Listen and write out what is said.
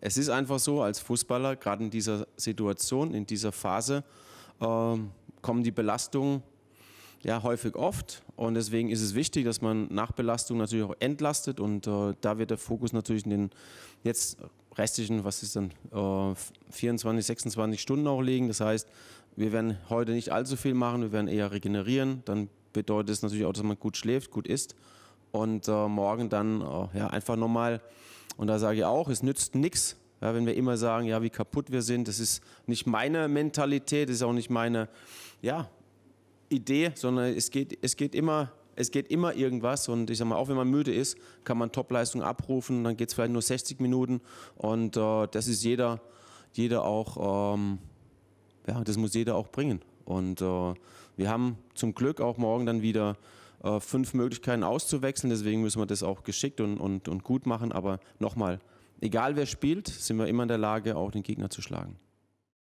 Es ist einfach so, als Fußballer, gerade in dieser Situation, in dieser Phase, ähm, kommen die Belastungen ja, häufig oft. Und deswegen ist es wichtig, dass man nach Belastung natürlich auch entlastet. Und äh, da wird der Fokus natürlich in den jetzt restlichen, was ist dann, äh, 24, 26 Stunden auch liegen. Das heißt, wir werden heute nicht allzu viel machen, wir werden eher regenerieren. Dann bedeutet es natürlich auch, dass man gut schläft, gut isst und äh, morgen dann äh, ja, einfach nochmal. Und da sage ich auch, es nützt nichts, ja, wenn wir immer sagen, ja, wie kaputt wir sind. Das ist nicht meine Mentalität, das ist auch nicht meine ja, Idee, sondern es geht, es geht immer. Es geht immer irgendwas und ich sage mal, auch wenn man müde ist, kann man Topleistung abrufen. Dann geht es vielleicht nur 60 Minuten und äh, das ist jeder, jeder auch, ähm, ja, das muss jeder auch bringen. Und äh, wir haben zum Glück auch morgen dann wieder äh, fünf Möglichkeiten auszuwechseln. Deswegen müssen wir das auch geschickt und, und, und gut machen. Aber nochmal, egal wer spielt, sind wir immer in der Lage, auch den Gegner zu schlagen.